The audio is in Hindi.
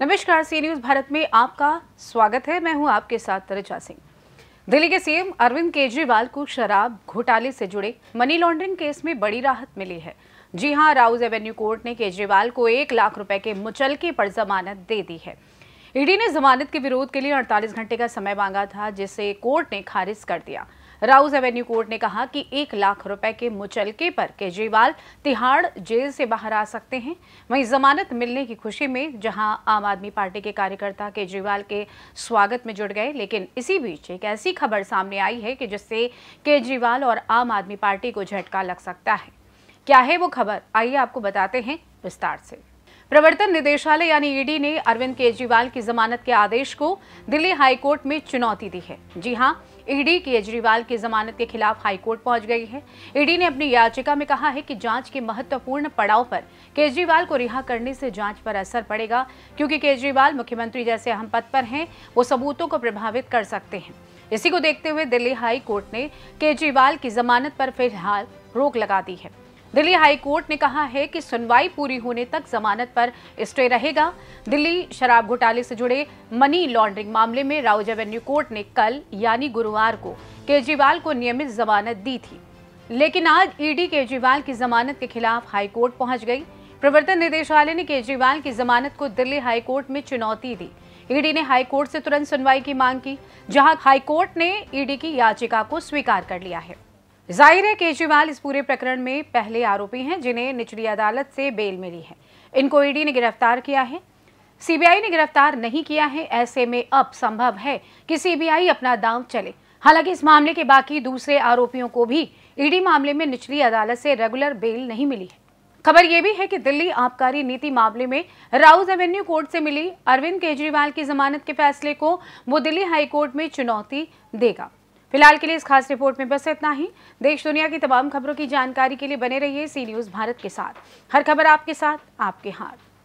नमस्कार सी न्यूज भारत में आपका स्वागत है मैं हूं आपके साथ रचा सिंह दिल्ली के सीएम अरविंद केजरीवाल को शराब घोटाले से जुड़े मनी लॉन्ड्रिंग केस में बड़ी राहत मिली है जी हां राउज एवेन्यू कोर्ट ने केजरीवाल को एक लाख रुपए के मुचलके पर जमानत दे दी है ईडी ने जमानत के विरोध के लिए अड़तालीस घंटे का समय मांगा था जिसे कोर्ट ने खारिज कर दिया राउज एवेन्यू कोर्ट ने कहा कि एक लाख रुपए के मुचलके पर केजरीवाल तिहाड़ जेल से बाहर आ सकते हैं वहीं जमानत मिलने की खुशी में जहां आम आदमी पार्टी के कार्यकर्ता केजरीवाल के स्वागत में जुड़ गए लेकिन इसी बीच एक ऐसी खबर सामने आई है कि जिससे केजरीवाल और आम आदमी पार्टी को झटका लग सकता है क्या है वो खबर आइए आपको बताते हैं विस्तार से प्रवर्तन निदेशालय यानी ईडी ने अरविंद केजरीवाल की जमानत के आदेश को दिल्ली हाईकोर्ट में चुनौती दी है जी हां ईडी केजरीवाल की जमानत के खिलाफ हाईकोर्ट पहुंच गई है ईडी ने अपनी याचिका में कहा है कि जांच के महत्वपूर्ण पड़ाव पर केजरीवाल को रिहा करने से जांच पर असर पड़ेगा क्योंकि केजरीवाल मुख्यमंत्री जैसे अहम पद पर हैं वो सबूतों को प्रभावित कर सकते हैं इसी को देखते हुए दिल्ली हाई कोर्ट ने केजरीवाल की जमानत पर फिलहाल रोक लगा दी है दिल्ली हाई कोर्ट ने कहा है कि सुनवाई पूरी होने तक जमानत पर स्टे रहेगा दिल्ली शराब घोटाले से जुड़े मनी लॉन्ड्रिंग मामले में राउज एवेन्यू कोर्ट ने कल यानी गुरुवार को केजरीवाल को नियमित जमानत दी थी लेकिन आज ईडी केजरीवाल की जमानत के खिलाफ हाई कोर्ट पहुंच गई प्रवर्तन निदेशालय ने केजरीवाल की जमानत को दिल्ली हाई कोर्ट में चुनौती दी ईडी ने हाई कोर्ट से तुरंत सुनवाई की मांग की जहां हाई कोर्ट ने ईडी की याचिका को स्वीकार कर लिया है जाहिर है केजरीवाल इस पूरे प्रकरण में पहले आरोपी हैं जिन्हें निचली अदालत से बेल मिली है इनको ईडी ने गिरफ्तार किया है सीबीआई ने गिरफ्तार नहीं किया है ऐसे में अब संभव है कि सीबीआई अपना दांव चले हालांकि इस मामले के बाकी दूसरे आरोपियों को भी ईडी मामले में निचली अदालत से रेगुलर बेल नहीं मिली है खबर यह भी है कि दिल्ली आबकारी नीति मामले में राउज एवेन्यू कोर्ट से मिली अरविंद केजरीवाल की जमानत के फैसले को वो दिल्ली हाईकोर्ट में चुनौती देगा फिलहाल के लिए इस खास रिपोर्ट में बस इतना ही देश दुनिया की तमाम खबरों की जानकारी के लिए बने रहिए सी न्यूज़ भारत के साथ हर खबर आपके साथ आपके हाथ